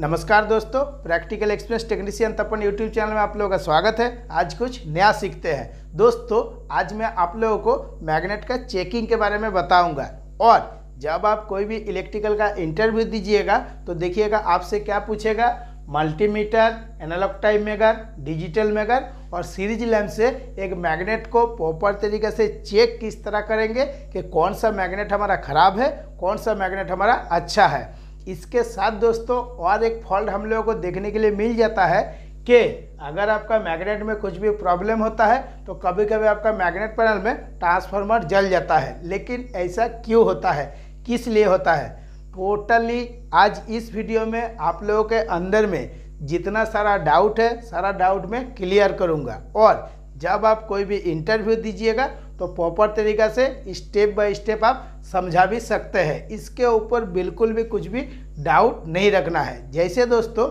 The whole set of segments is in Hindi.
नमस्कार दोस्तों practical express technician Tapan YouTube channel में आप लोगों का स्वागत है आज कुछ नया सीखते हैं दोस्तों आज मैं आप लोगों को मैग्नेट का चेकिंग के बारे में बताऊंगा और जब आप कोई भी इलेक्ट्रिकल का इंटरव्यू दीजिएगा तो देखिएगा आपसे क्या पूछेगा multimeter analogue type megger digital megger और सीरीज लैम्प से एक मैग्नेट को प्रॉपर तरीके से चेक किस तरह करेंगे कि कौन सा मैग्नेट हमारा ख़राब है कौन सा मैग्नेट हमारा अच्छा है इसके साथ दोस्तों और एक फॉल्ट हम लोगों को देखने के लिए मिल जाता है कि अगर आपका मैग्नेट में कुछ भी प्रॉब्लम होता है तो कभी कभी आपका मैग्नेट पैनल में ट्रांसफार्मर जल जाता है लेकिन ऐसा क्यों होता है किस लिए होता है टोटली आज इस वीडियो में आप लोगों के अंदर में जितना सारा डाउट है सारा डाउट मैं क्लियर करूँगा और जब आप कोई भी इंटरव्यू दीजिएगा तो प्रॉपर तरीका से स्टेप बाय स्टेप आप समझा भी सकते हैं इसके ऊपर बिल्कुल भी कुछ भी डाउट नहीं रखना है जैसे दोस्तों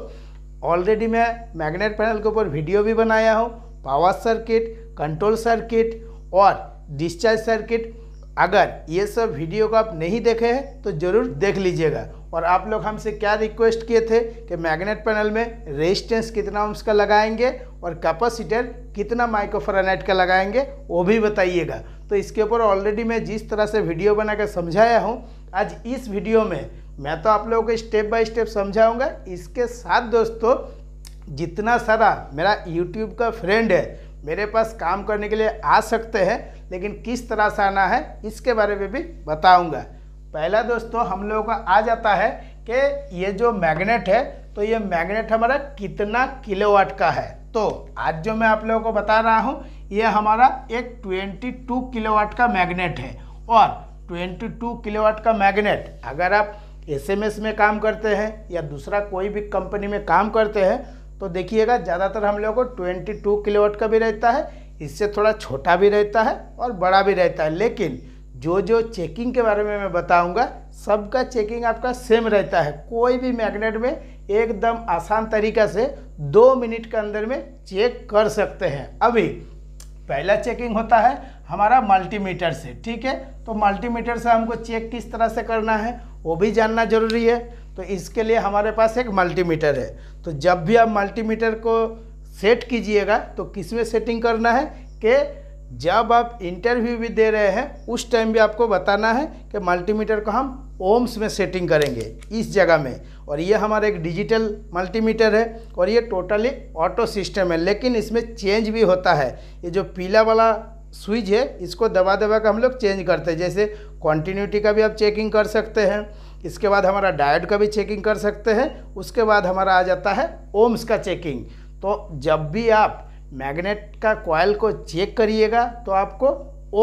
ऑलरेडी मैं मैग्नेट पैनल के ऊपर वीडियो भी बनाया हूँ पावर सर्किट कंट्रोल सर्किट और डिस्चार्ज सर्किट अगर ये सब वीडियो को आप नहीं देखे हैं तो ज़रूर देख लीजिएगा और आप लोग हमसे क्या रिक्वेस्ट किए थे कि मैग्नेट पैनल में रेजिस्टेंस कितना ओम्स का लगाएंगे और कैपेसिटर कितना माइक्रोफरानाइट का लगाएंगे वो भी बताइएगा तो इसके ऊपर ऑलरेडी मैं जिस तरह से वीडियो बना कर समझाया हूँ आज इस वीडियो में मैं तो आप लोगों को स्टेप बाय स्टेप समझाऊंगा इसके साथ दोस्तों जितना सारा मेरा यूट्यूब का फ्रेंड है मेरे पास काम करने के लिए आ सकते हैं लेकिन किस तरह से आना है इसके बारे में भी बताऊंगा पहला दोस्तों हम लोगों का आ जाता है कि ये जो मैग्नेट है तो ये मैग्नेट हमारा कितना किलोवाट का है तो आज जो मैं आप लोगों को बता रहा हूँ ये हमारा एक 22 किलोवाट का मैग्नेट है और 22 किलोवाट का मैग्नेट अगर आप एस में काम करते हैं या दूसरा कोई भी कंपनी में काम करते हैं तो देखिएगा ज़्यादातर हम लोगों को 22 किलोवाट का भी रहता है इससे थोड़ा छोटा भी रहता है और बड़ा भी रहता है लेकिन जो जो चेकिंग के बारे में मैं बताऊंगा सबका चेकिंग आपका सेम रहता है कोई भी मैग्नेट में एकदम आसान तरीका से दो मिनट के अंदर में चेक कर सकते हैं अभी पहला चेकिंग होता है हमारा मल्टीमीटर से ठीक है तो मल्टीमीटर से हमको चेक किस तरह से करना है वो भी जानना जरूरी है तो इसके लिए हमारे पास एक मल्टीमीटर है तो जब भी आप मल्टीमीटर को सेट कीजिएगा तो किस में सेटिंग करना है कि जब आप इंटरव्यू भी दे रहे हैं उस टाइम भी आपको बताना है कि मल्टीमीटर को हम ओम्स में सेटिंग करेंगे इस जगह में और ये हमारा एक डिजिटल मल्टीमीटर है और ये टोटली ऑटो सिस्टम है लेकिन इसमें चेंज भी होता है ये जो पीला वाला स्विच है इसको दबा दबा कर हम लोग चेंज करते हैं जैसे कॉन्टीन्यूटी का भी आप चेकिंग कर सकते हैं इसके बाद हमारा डाइट का भी चेकिंग कर सकते हैं उसके बाद हमारा आ जाता है ओम्स का चेकिंग तो जब भी आप मैग्नेट का कॉयल को चेक करिएगा तो आपको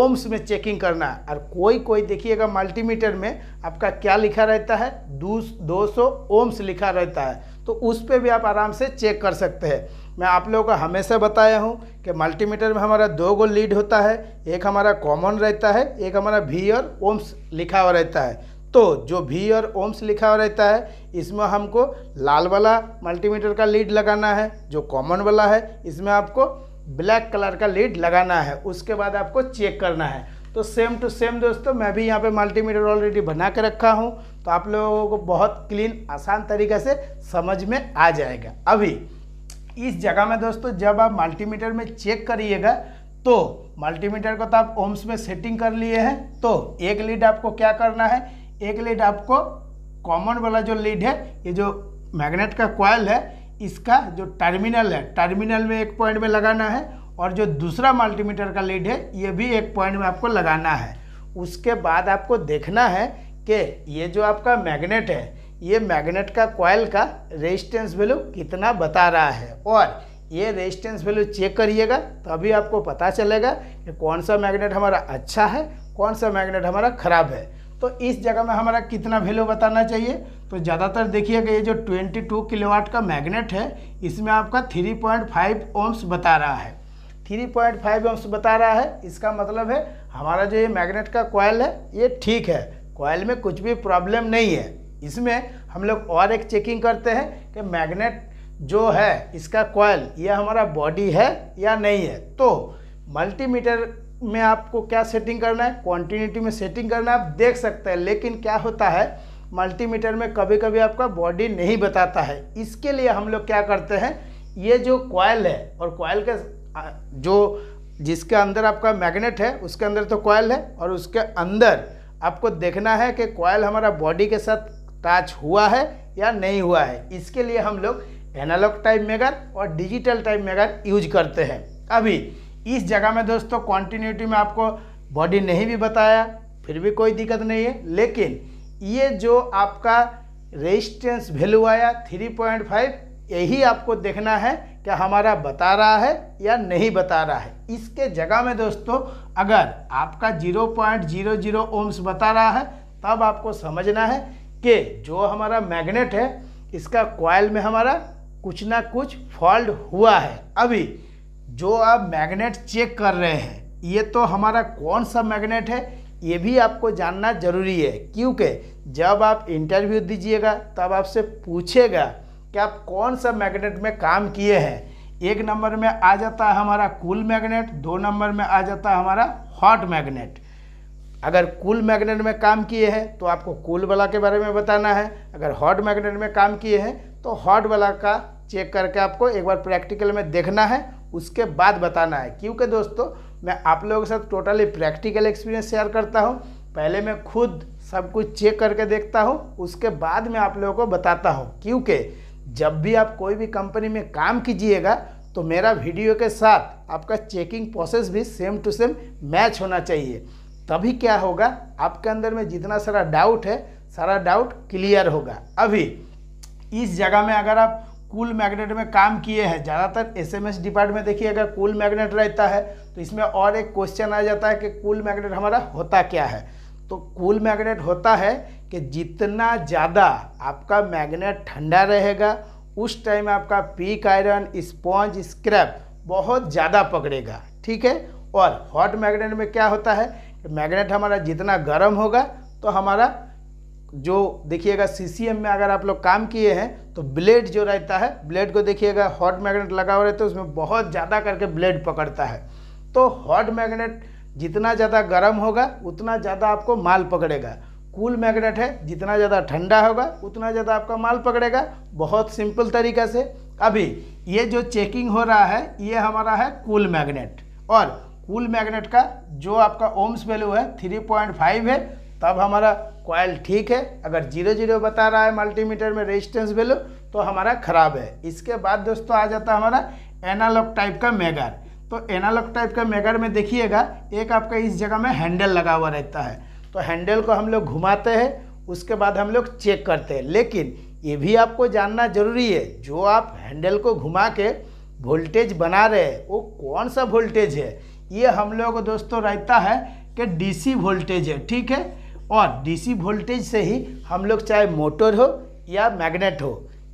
ओम्स में चेकिंग करना है और कोई कोई देखिएगा मल्टीमीटर में आपका क्या लिखा रहता है दो सौ ओम्स लिखा रहता है तो उस पर भी आप आराम से चेक कर सकते हैं मैं आप लोगों को हमेशा बताया हूँ कि मल्टीमीटर में हमारा दो गो लीड होता है एक हमारा कॉमन रहता है एक हमारा भी और ओम्स लिखा हुआ रहता है तो जो वी और ओम्स लिखा रहता है इसमें हमको लाल वाला मल्टीमीटर का लीड लगाना है जो कॉमन वाला है इसमें आपको ब्लैक कलर का लीड लगाना है उसके बाद आपको चेक करना है तो सेम टू सेम दोस्तों मैं भी यहाँ पे मल्टीमीटर ऑलरेडी बना के रखा हूँ तो आप लोगों को बहुत क्लीन आसान तरीके से समझ में आ जाएगा अभी इस जगह में दोस्तों जब आप मल्टीमीटर में चेक करिएगा तो मल्टीमीटर को तो आप ओम्स में सेटिंग कर लिए हैं तो एक लीड आपको क्या करना है एक लीड आपको कॉमन वाला जो लीड है ये जो मैग्नेट का कॉयल है इसका जो टर्मिनल है टर्मिनल में एक पॉइंट में लगाना है और जो दूसरा मल्टीमीटर का लीड है ये भी एक पॉइंट में आपको लगाना है उसके बाद आपको देखना है कि ये जो आपका मैग्नेट है ये मैग्नेट का कॉयल का रेजिस्टेंस वैल्यू कितना बता रहा है और ये रेजिस्टेंस वैल्यू चेक करिएगा तभी आपको पता चलेगा कि कौन सा मैग्नेट हमारा अच्छा है कौन सा मैग्नेट हमारा ख़राब है तो इस जगह में हमारा कितना वैल्यू बताना चाहिए तो ज़्यादातर देखिएगा ये जो 22 किलोवाट का मैग्नेट है इसमें आपका 3.5 पॉइंट ओम्स बता रहा है 3.5 पॉइंट ओम्स बता रहा है इसका मतलब है हमारा जो ये मैग्नेट का कॉयल है ये ठीक है कॉयल में कुछ भी प्रॉब्लम नहीं है इसमें हम लोग और एक चेकिंग करते हैं कि मैग्नेट जो है इसका कॉयल ये हमारा बॉडी है या नहीं है तो मल्टीमीटर में आपको क्या सेटिंग करना है क्वांटिटी में सेटिंग करना है आप देख सकते हैं लेकिन क्या होता है मल्टीमीटर में कभी कभी आपका बॉडी नहीं बताता है इसके लिए हम लोग क्या करते हैं ये जो कॉयल है और कॉयल के जो जिसके अंदर आपका मैग्नेट है उसके अंदर तो कॉयल है और उसके अंदर आपको देखना है कि कॉयल हमारा बॉडी के साथ टच हुआ है या नहीं हुआ है इसके लिए हम लोग एनालॉग टाइप मेगर और डिजिटल टाइप मेगर यूज करते हैं अभी इस जगह में दोस्तों कॉन्टीन्यूटी में आपको बॉडी नहीं भी बताया फिर भी कोई दिक्कत नहीं है लेकिन ये जो आपका रेजिस्टेंस वैल्यू आया 3.5 यही आपको देखना है क्या हमारा बता रहा है या नहीं बता रहा है इसके जगह में दोस्तों अगर आपका 0.00 ओम्स बता रहा है तब आपको समझना है कि जो हमारा मैग्नेट है इसका क्वाइल में हमारा कुछ ना कुछ फॉल्ट हुआ है अभी जो आप मैग्नेट चेक कर रहे हैं ये तो हमारा कौन सा मैग्नेट है ये भी आपको जानना जरूरी है क्योंकि जब आप इंटरव्यू दीजिएगा तब आपसे पूछेगा कि आप कौन सा मैग्नेट में काम किए हैं एक नंबर में आ जाता है हमारा कूल मैग्नेट दो नंबर में आ जाता है हमारा हॉट मैग्नेट अगर कूल मैग्नेट में काम किए हैं तो आपको कूल वाला के बारे में बताना है अगर हॉट मैग्नेट में काम किए हैं तो हॉट वाला का चेक करके आपको एक बार प्रैक्टिकल में देखना है उसके बाद बताना है क्योंकि दोस्तों मैं आप लोगों के साथ टोटली प्रैक्टिकल एक्सपीरियंस शेयर करता हूँ पहले मैं खुद सब कुछ चेक करके देखता हूँ उसके बाद मैं आप लोगों को बताता हूँ क्योंकि जब भी आप कोई भी कंपनी में काम कीजिएगा तो मेरा वीडियो के साथ आपका चेकिंग प्रोसेस भी सेम टू सेम मैच होना चाहिए तभी क्या होगा आपके अंदर में जितना सारा डाउट है सारा डाउट क्लियर होगा अभी इस जगह में अगर आप कूल मैग्नेट में काम किए हैं ज़्यादातर एसएमएस एस डिपार्टमेंट देखिए अगर कूल मैग्नेट रहता है तो इसमें और एक क्वेश्चन आ जाता है कि कूल मैग्नेट हमारा होता क्या है तो कूल मैग्नेट होता है कि जितना ज़्यादा आपका मैग्नेट ठंडा रहेगा उस टाइम आपका पीक आयरन स्पॉन्ज स्क्रैप बहुत ज़्यादा पकड़ेगा ठीक है और हॉट मैग्नेट में क्या होता है मैग्नेट हमारा जितना गर्म होगा तो हमारा जो देखिएगा सी में अगर आप लोग काम किए हैं तो ब्लेड जो रहता है ब्लेड को देखिएगा हॉट मैग्नेट लगा हुआ रहता है उसमें बहुत ज़्यादा करके ब्लेड पकड़ता है तो हॉट मैग्नेट जितना ज़्यादा गर्म होगा उतना ज़्यादा आपको माल पकड़ेगा कूल मैग्नेट है जितना ज़्यादा ठंडा होगा उतना ज़्यादा आपका माल पकड़ेगा बहुत सिंपल तरीका से अभी ये जो चेकिंग हो रहा है ये हमारा है कूल मैग्नेट और कूल मैग्नेट का जो आपका ओम्स वैल्यू है फाइव है तब हमारा कॉयल ठीक है अगर जीरो जीरो बता रहा है मल्टीमीटर में रेजिस्टेंस वैल्यू तो हमारा ख़राब है इसके बाद दोस्तों आ जाता है हमारा एनालॉग टाइप का मेगर तो एनालॉग टाइप का मेगर में देखिएगा एक आपका इस जगह में हैंडल लगा हुआ रहता है तो हैंडल को हम लोग घुमाते हैं उसके बाद हम लोग चेक करते हैं लेकिन ये भी आपको जानना जरूरी है जो आप हैंडल को घुमा के वोल्टेज बना रहे हैं वो कौन सा वोल्टेज है ये हम लोग दोस्तों रहता है कि डीसी वोल्टेज है ठीक है और डीसी वोल्टेज से ही हम लोग चाहे मोटर हो या मैग्नेट हो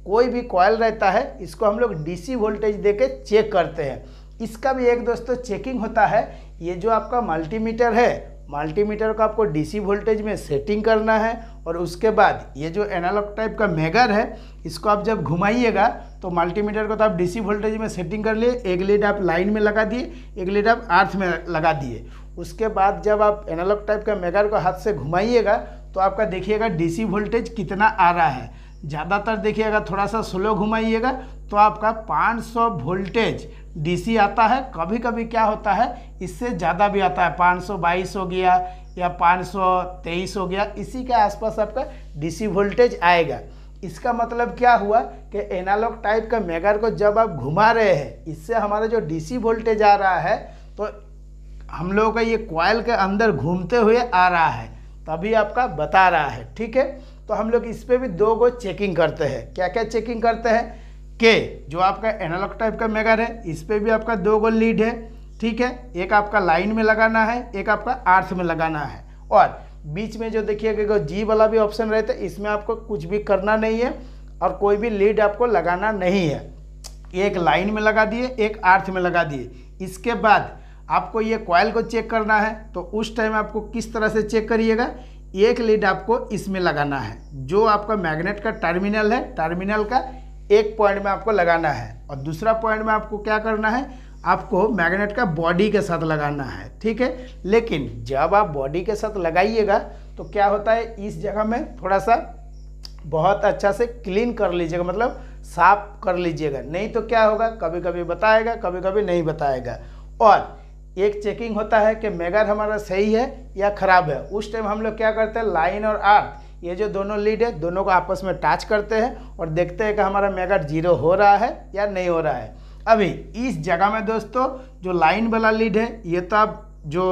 कोई भी कॉयल रहता है इसको हम लोग डीसी वोल्टेज दे के चेक करते हैं इसका भी एक दोस्तों चेकिंग होता है ये जो आपका मल्टीमीटर है मल्टीमीटर को आपको डीसी वोल्टेज में सेटिंग करना है और उसके बाद ये जो एनालॉग टाइप का मेगर है इसको आप जब घुमाइएगा तो मल्टीमीटर को तो आप डीसी वोल्टेज में सेटिंग कर लिए एक लीड आप लाइन में लगा दिए एक लीड आप अर्थ में लगा दिए उसके बाद जब आप एनालॉग टाइप का मेगर को हाथ से घुमाइएगा तो आपका देखिएगा डीसी वोल्टेज कितना आ रहा है ज़्यादातर देखिएगा थोड़ा सा स्लो घुमाइएगा तो आपका 500 वोल्टेज डी आता है कभी कभी क्या होता है इससे ज़्यादा भी आता है पाँच हो गया या पाँच हो गया इसी के आसपास आपका डी वोल्टेज आएगा इसका मतलब क्या हुआ कि एनालॉग टाइप का मेगर को जब आप घुमा रहे हैं इससे हमारा जो डीसी वोल्टेज आ रहा है तो हम लोगों का ये क्वाइल के अंदर घूमते हुए आ रहा है तभी आपका बता रहा है ठीक है तो हम लोग इस पर भी दो गो चेकिंग करते हैं क्या क्या चेकिंग करते हैं के जो आपका एनालॉग टाइप का मेगर है इस पर भी आपका दो गो लीड है ठीक है एक आपका लाइन में लगाना है एक आपका आर्थ में लगाना है और बीच में जो देखिएगा जी वाला भी ऑप्शन रहता है इसमें आपको कुछ भी करना नहीं है और कोई भी लीड आपको लगाना नहीं है एक लाइन में लगा दिए एक आर्थ में लगा दिए इसके बाद आपको ये कॉयल को चेक करना है तो उस टाइम आपको किस तरह से चेक करिएगा एक लीड आपको इसमें लगाना है जो आपका मैग्नेट का टर्मिनल है टर्मिनल का एक पॉइंट में आपको लगाना है और दूसरा पॉइंट में आपको क्या करना है आपको मैग्नेट का बॉडी के साथ लगाना है ठीक है लेकिन जब आप बॉडी के साथ लगाइएगा तो क्या होता है इस जगह में थोड़ा सा बहुत अच्छा से क्लीन कर लीजिएगा मतलब साफ कर लीजिएगा नहीं तो क्या होगा कभी कभी बताएगा कभी कभी नहीं बताएगा और एक चेकिंग होता है कि मेगर हमारा सही है या ख़राब है उस टाइम हम लोग क्या करते हैं लाइन और आर्थ ये जो दोनों लीड है दोनों को आपस में टच करते हैं और देखते हैं कि हमारा मेगर जीरो हो रहा है या नहीं हो रहा है अभी इस जगह में दोस्तों जो लाइन वाला लीड है ये तो आप जो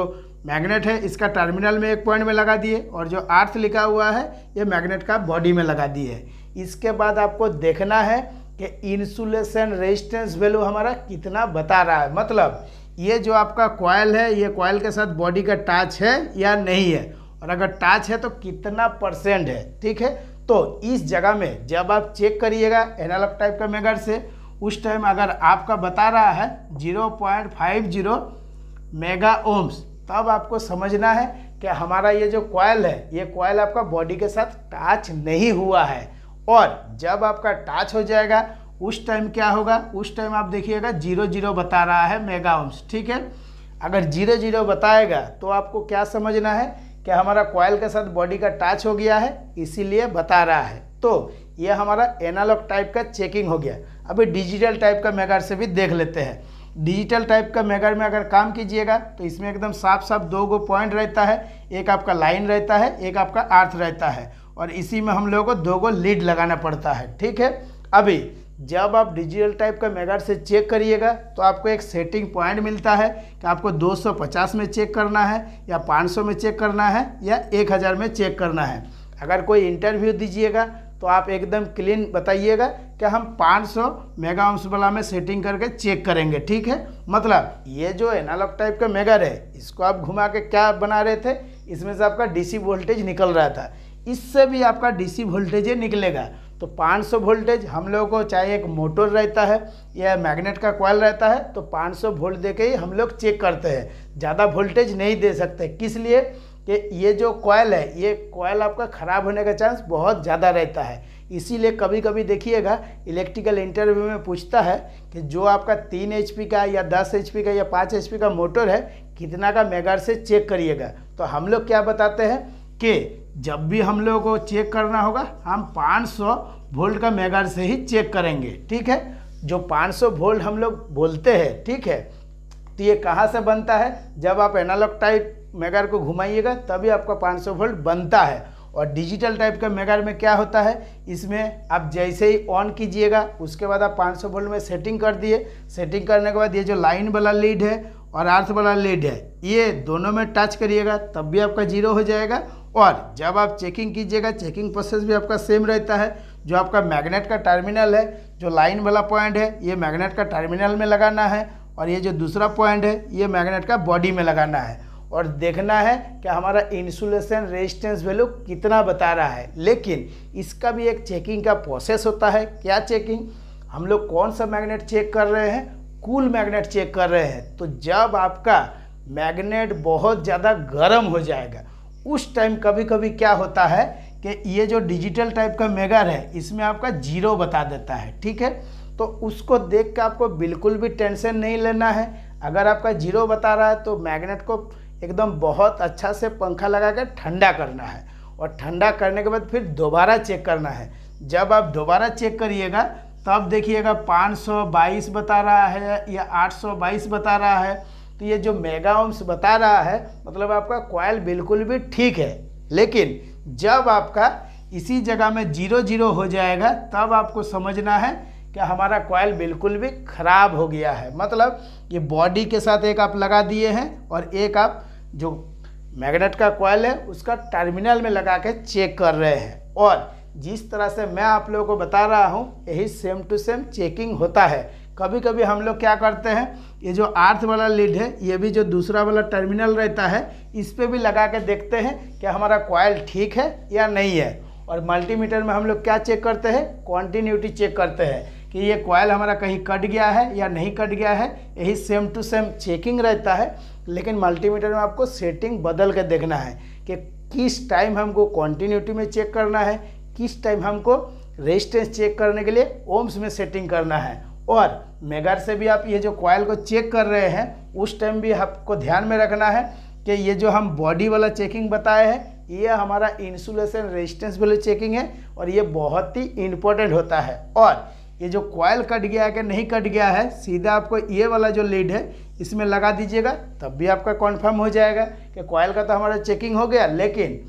मैग्नेट है इसका टर्मिनल में एक पॉइंट में लगा दिए और जो आर्थ लिखा हुआ है ये मैग्नेट का बॉडी में लगा दिए इसके बाद आपको देखना है कि इंसुलेशन रेजिस्टेंस वैल्यू हमारा कितना बता रहा है मतलब ये जो आपका कॉयल है ये कॉयल के साथ बॉडी का टाच है या नहीं है और अगर टाच है तो कितना परसेंट है ठीक है तो इस जगह में जब आप चेक करिएगा एनालॉग टाइप का मेगर से उस टाइम अगर आपका बता रहा है 0.50 मेगा ओम्स तब आपको समझना है कि हमारा ये जो कॉयल है ये कॉयल आपका बॉडी के साथ टाच नहीं हुआ है और जब आपका टाच हो जाएगा उस टाइम क्या होगा उस टाइम आप देखिएगा जीरो जीरो बता रहा है मेगा ओम्स ठीक है अगर जीरो जीरो बताएगा तो आपको क्या समझना है कि हमारा कॉयल के साथ बॉडी का टच हो गया है इसीलिए बता रहा है तो यह हमारा एनालॉग टाइप का चेकिंग हो गया अभी डिजिटल टाइप का मेगार से भी देख लेते हैं डिजिटल टाइप का मेगार में अगर काम कीजिएगा तो इसमें एकदम साफ साफ दो गो पॉइंट रहता है एक आपका लाइन रहता है एक आपका अर्थ रहता है और इसी में हम लोगों को दो गो लीड लगाना पड़ता है ठीक है अभी जब आप डिजिटल टाइप का मेगाट से चेक करिएगा तो आपको एक सेटिंग पॉइंट मिलता है कि आपको 250 में चेक करना है या 500 में चेक करना है या 1000 में चेक करना है अगर कोई इंटरव्यू दीजिएगा तो आप एकदम क्लीन बताइएगा कि हम 500 मेगा वाला में सेटिंग करके चेक करेंगे ठीक है मतलब ये जो एनालॉग टाइप का मेगर है इसको आप घुमा के क्या बना रहे थे इसमें से आपका डीसी वोल्टेज निकल रहा था इससे भी आपका डीसी वोल्टेज निकलेगा तो 500 वोल्टेज हम लोगों को चाहे एक मोटर रहता है या मैग्नेट का कॉयल रहता है तो 500 वोल्ट दे के ही हम लोग चेक करते हैं ज़्यादा वोल्टेज नहीं दे सकते किस लिए कि ये जो कॉयल है ये कॉयल आपका ख़राब होने का चांस बहुत ज़्यादा रहता है इसीलिए कभी कभी देखिएगा इलेक्ट्रिकल इंटरव्यू में पूछता है कि जो आपका तीन एच का या दस एच का या पाँच एच का मोटर है कितना का मेगार से चेक करिएगा तो हम लोग क्या बताते हैं कि जब भी हम लोगों को चेक करना होगा हम 500 वोल्ट का मेगार से ही चेक करेंगे ठीक है जो 500 वोल्ट हम लोग बोलते हैं ठीक है तो ये कहाँ से बनता है जब आप एनालॉग टाइप मेगा को घुमाइएगा तभी आपका 500 वोल्ट बनता है और डिजिटल टाइप का मेगार में क्या होता है इसमें आप जैसे ही ऑन कीजिएगा उसके बाद आप 500 वोल्ट में सेटिंग कर दिए सेटिंग करने के बाद ये जो लाइन वाला लीड है और आर्थ वाला लीड है ये दोनों में टच करिएगा तब भी आपका जीरो हो जाएगा और जब आप चेकिंग कीजिएगा चेकिंग प्रोसेस भी आपका सेम रहता है जो आपका मैग्नेट का टर्मिनल है जो लाइन वाला पॉइंट है ये मैग्नेट का टर्मिनल में लगाना है और ये जो दूसरा पॉइंट है ये मैग्नेट का बॉडी में लगाना है और देखना है कि हमारा इंसुलेशन रेजिस्टेंस वैल्यू कितना बता रहा है लेकिन इसका भी एक चेकिंग का प्रोसेस होता है क्या चेकिंग हम लोग कौन सा मैग्नेट चेक कर रहे हैं कूल मैग्नेट चेक कर रहे हैं तो जब आपका मैग्नेट बहुत ज़्यादा गर्म हो जाएगा उस टाइम कभी कभी क्या होता है कि ये जो डिजिटल टाइप का मेगर है इसमें आपका जीरो बता देता है ठीक है तो उसको देख के आपको बिल्कुल भी टेंशन नहीं लेना है अगर आपका जीरो बता रहा है तो मैग्नेट को एकदम बहुत अच्छा से पंखा लगा कर ठंडा करना है और ठंडा करने के बाद फिर दोबारा चेक करना है जब आप दोबारा चेक करिएगा तब देखिएगा 522 बता रहा है या 822 बता रहा है तो ये जो मेगा ओम्स बता रहा है मतलब आपका कॉयल बिल्कुल भी ठीक है लेकिन जब आपका इसी जगह में जीरो जीरो हो जाएगा तब आपको समझना है कि हमारा कॉयल बिल्कुल भी ख़राब हो गया है मतलब ये बॉडी के साथ एक आप लगा दिए हैं और एक आप जो मैग्नेट का कॉयल है उसका टर्मिनल में लगा के चेक कर रहे हैं और जिस तरह से मैं आप लोगों को बता रहा हूँ यही सेम टू सेम चेकिंग होता है कभी कभी हम लोग क्या करते हैं ये जो आर्थ वाला लीड है ये भी जो दूसरा वाला टर्मिनल रहता है इस पर भी लगा के देखते हैं कि हमारा कॉयल ठीक है या नहीं है और मल्टीमीटर में हम लोग क्या चेक करते हैं कॉन्टीन्यूटी चेक करते हैं कि ये कॉयल हमारा कहीं कट गया है या नहीं कट गया है यही सेम टू सेम चेकिंग रहता है लेकिन मल्टीमीटर में आपको सेटिंग बदल के देखना है कि किस टाइम हमको कॉन्टीन्यूटी में चेक करना है किस टाइम हमको रेजिस्टेंस चेक करने के लिए ओम्स में सेटिंग करना है और मेगार से भी आप ये जो कॉयल को चेक कर रहे हैं उस टाइम भी आपको ध्यान में रखना है कि ये जो हम बॉडी वाला चेकिंग बताए हैं ये हमारा इंसुलेशन रेजिस्टेंस वाली चेकिंग है और ये बहुत ही इम्पोर्टेंट होता है और ये जो कॉयल कट गया है कि नहीं कट गया है सीधा आपको ये वाला जो लीड है इसमें लगा दीजिएगा तब भी आपका कॉन्फर्म हो जाएगा कि कॉयल का तो हमारा चेकिंग हो गया लेकिन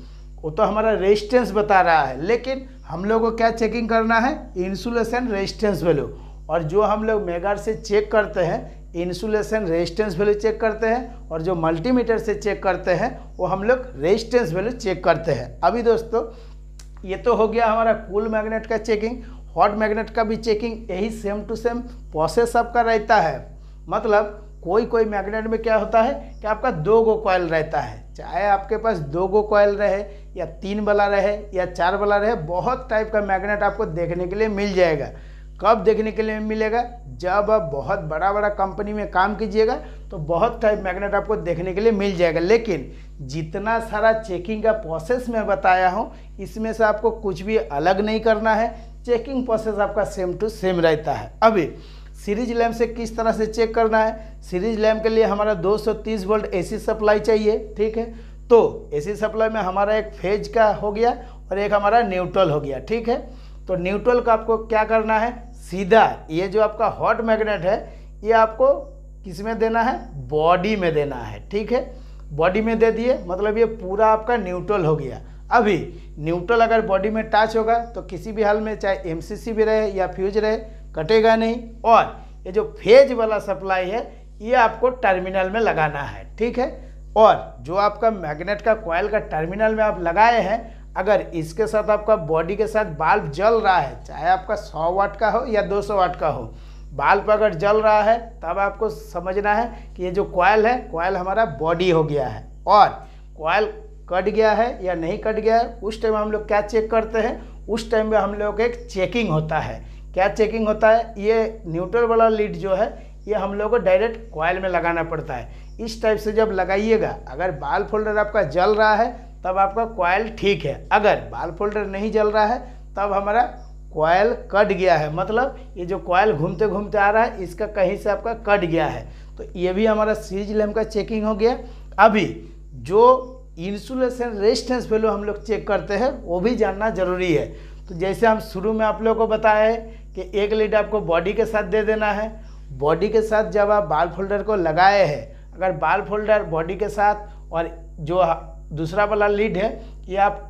वो तो हमारा रेजिस्टेंस बता रहा है लेकिन हम लोग को क्या चेकिंग करना है इंसुलेशन रेजिस्टेंस वैल्यू और जो हम लोग मेगार से चेक करते हैं इंसुलेशन रेजिस्टेंस वैल्यू चेक करते हैं और जो मल्टीमीटर से चेक करते हैं वो हम लोग रेजिस्टेंस वैल्यू चेक करते हैं अभी दोस्तों ये तो हो गया हमारा कूल मैग्नेट का चेकिंग हॉट मैग्नेट का भी चेकिंग यही सेम टू सेम प्रोसेस आपका रहता है मतलब कोई कोई मैग्नेट में क्या होता है कि आपका दो गो कॉयल रहता है चाहे आपके पास दो गो कॉयल रहे या तीन वाला रहे या चार वाला रहे बहुत टाइप का मैग्नेट आपको देखने के लिए मिल जाएगा कब देखने के लिए मिलेगा जब आप बहुत बड़ा बड़ा कंपनी में काम कीजिएगा तो बहुत टाइप मैग्नेट आपको देखने के लिए मिल जाएगा लेकिन जितना सारा चेकिंग का प्रोसेस मैं बताया हूँ इसमें से आपको कुछ भी अलग नहीं करना है चेकिंग प्रोसेस आपका सेम टू सेम रहता है अभी सीरीज लैम्प से किस तरह से चेक करना है सीरीज लैम्प के लिए हमारा 230 वोल्ट एसी सप्लाई चाहिए ठीक है तो एसी सप्लाई में हमारा एक फेज का हो गया और एक हमारा न्यूट्रल हो गया ठीक है तो न्यूट्रल का आपको क्या करना है सीधा ये जो आपका हॉट मैग्नेट है ये आपको किस में देना है बॉडी में देना है ठीक है बॉडी में दे दिए मतलब ये पूरा आपका न्यूट्रल हो गया अभी न्यूट्रल अगर बॉडी में टच होगा तो किसी भी हाल में चाहे एमसीसी भी रहे या फ्यूज रहे कटेगा नहीं और ये जो फेज वाला सप्लाई है ये आपको टर्मिनल में लगाना है ठीक है और जो आपका मैग्नेट का कॉयल का टर्मिनल में आप लगाए हैं अगर इसके साथ आपका बॉडी के साथ बाल्ब जल रहा है चाहे आपका 100 वाट का हो या 200 वाट का हो बाल्ब अगर जल रहा है तब आपको समझना है कि ये जो कॉयल है कॉयल हमारा बॉडी हो गया है और कॉयल कट गया है या नहीं कट गया है उस टाइम हम लोग क्या चेक करते हैं उस टाइम में हम लोग एक चेकिंग होता है क्या चेकिंग होता है ये न्यूट्रल वाला लीड जो है ये हम लोग को डायरेक्ट कॉयल में लगाना पड़ता है इस टाइप से जब लगाइएगा अगर बाल फोल्डर आपका जल रहा है तब आपका कॉयल ठीक है अगर बाल फोल्डर नहीं जल रहा है तब हमारा कॉयल कट गया है मतलब ये जो कॉयल घूमते घूमते आ रहा है इसका कहीं से आपका कट गया है तो ये भी हमारा सीरीज लैम्प का चेकिंग हो गया अभी जो इंसुलेशन रेजिस्टेंस वैल्यू हम लोग चेक करते हैं वो भी जानना ज़रूरी है तो जैसे हम शुरू में आप लोगों को बताए कि एक लीड आपको बॉडी के साथ दे देना है बॉडी के साथ जब आप बाल फोल्डर को लगाए हैं अगर बाल फोल्डर बॉडी के साथ और जो दूसरा वाला लीड है ये आप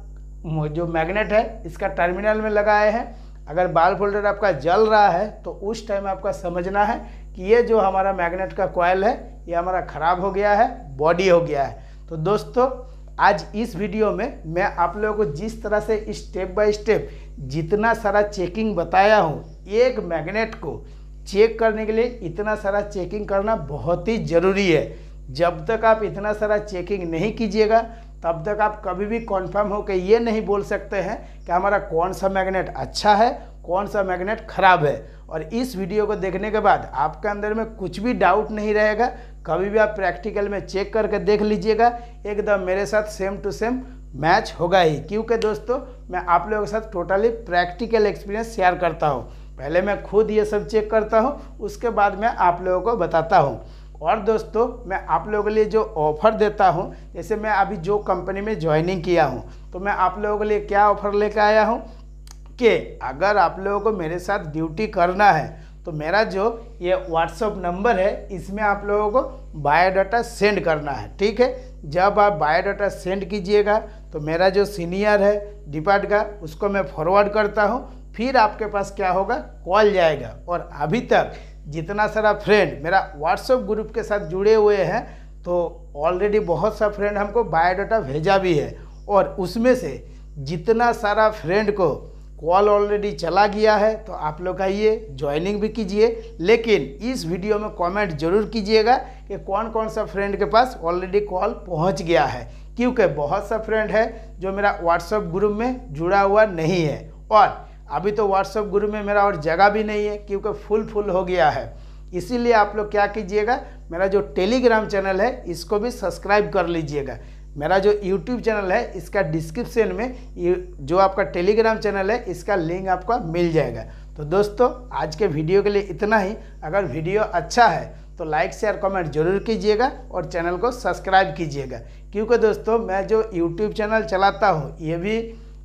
जो मैग्नेट है इसका टर्मिनल में लगाए हैं अगर बाल फोल्डर आपका जल रहा है तो उस टाइम आपका समझना है कि ये जो हमारा मैग्नेट का कॉयल है ये हमारा ख़राब हो गया है बॉडी हो गया है तो दोस्तों आज इस वीडियो में मैं आप लोगों को जिस तरह से स्टेप बाय स्टेप जितना सारा चेकिंग बताया हूँ एक मैग्नेट को चेक करने के लिए इतना सारा चेकिंग करना बहुत ही ज़रूरी है जब तक आप इतना सारा चेकिंग नहीं कीजिएगा तब तक आप कभी भी कॉन्फर्म होकर ये नहीं बोल सकते हैं कि हमारा कौन सा मैग्नेट अच्छा है कौन सा मैग्नेट ख़राब है और इस वीडियो को देखने के बाद आपके अंदर में कुछ भी डाउट नहीं रहेगा कभी भी आप प्रैक्टिकल में चेक करके देख लीजिएगा एकदम मेरे साथ सेम टू सेम मैच होगा ही क्योंकि दोस्तों मैं आप लोगों के साथ टोटली प्रैक्टिकल एक्सपीरियंस शेयर करता हूँ पहले मैं खुद ये सब चेक करता हूँ उसके बाद मैं आप लोगों को बताता हूँ और दोस्तों मैं आप लोगों के लिए जो ऑफ़र देता हूँ जैसे मैं अभी जो कंपनी में ज्वाइनिंग किया हूँ तो मैं आप लोगों के लिए क्या ऑफ़र लेकर आया हूँ कि अगर आप लोगों को मेरे साथ ड्यूटी करना है तो मेरा जो ये व्हाट्सअप नंबर है इसमें आप लोगों को बायोडाटा सेंड करना है ठीक है जब आप बायोडाटा सेंड कीजिएगा तो मेरा जो सीनियर है डिपार्ट का उसको मैं फॉरवर्ड करता हूँ फिर आपके पास क्या होगा कॉल जाएगा और अभी तक जितना सारा फ्रेंड मेरा व्हाट्सएप ग्रुप के साथ जुड़े हुए हैं तो ऑलरेडी बहुत सा फ्रेंड हमको बायोडाटा भेजा भी है और उसमें से जितना सारा फ्रेंड को कॉल ऑलरेडी चला गया है तो आप लोग आइए ज्वाइनिंग भी कीजिए लेकिन इस वीडियो में कमेंट जरूर कीजिएगा कि कौन कौन सा फ्रेंड के पास ऑलरेडी कॉल पहुंच गया है क्योंकि बहुत सा फ्रेंड है जो मेरा व्हाट्सएप ग्रुप में जुड़ा हुआ नहीं है और अभी तो व्हाट्सअप ग्रुप में मेरा और जगह भी नहीं है क्योंकि फुल फुल हो गया है इसीलिए आप लोग क्या कीजिएगा मेरा जो टेलीग्राम चैनल है इसको भी सब्सक्राइब कर लीजिएगा मेरा जो यूट्यूब चैनल है इसका डिस्क्रिप्शन में जो आपका टेलीग्राम चैनल है इसका लिंक आपका मिल जाएगा तो दोस्तों आज के वीडियो के लिए इतना ही अगर वीडियो अच्छा है तो लाइक शेयर कमेंट जरूर कीजिएगा और चैनल को सब्सक्राइब कीजिएगा क्योंकि दोस्तों मैं जो यूट्यूब चैनल चलाता हूँ ये भी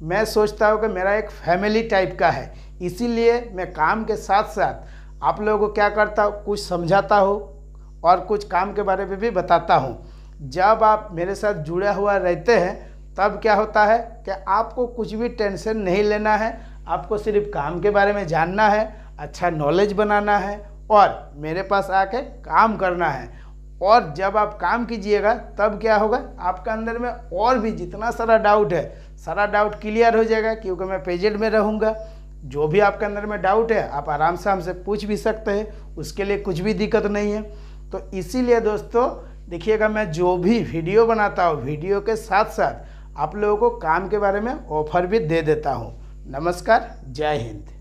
मैं सोचता हूँ कि मेरा एक फैमिली टाइप का है इसीलिए मैं काम के साथ साथ आप लोगों को क्या करता हूँ कुछ समझाता हूँ और कुछ काम के बारे में भी बताता हूँ जब आप मेरे साथ जुड़े हुआ रहते हैं तब क्या होता है कि आपको कुछ भी टेंशन नहीं लेना है आपको सिर्फ काम के बारे में जानना है अच्छा नॉलेज बनाना है और मेरे पास आके काम करना है और जब आप काम कीजिएगा तब क्या होगा आपके अंदर में और भी जितना सारा डाउट है सारा डाउट क्लियर हो जाएगा क्योंकि मैं पेजेड में रहूँगा जो भी आपके अंदर में डाउट है आप आराम से हमसे पूछ भी सकते हैं उसके लिए कुछ भी दिक्कत नहीं है तो इसीलिए दोस्तों देखिएगा मैं जो भी वीडियो बनाता हूँ वीडियो के साथ साथ आप लोगों को काम के बारे में ऑफर भी दे देता हूँ नमस्कार जय हिंद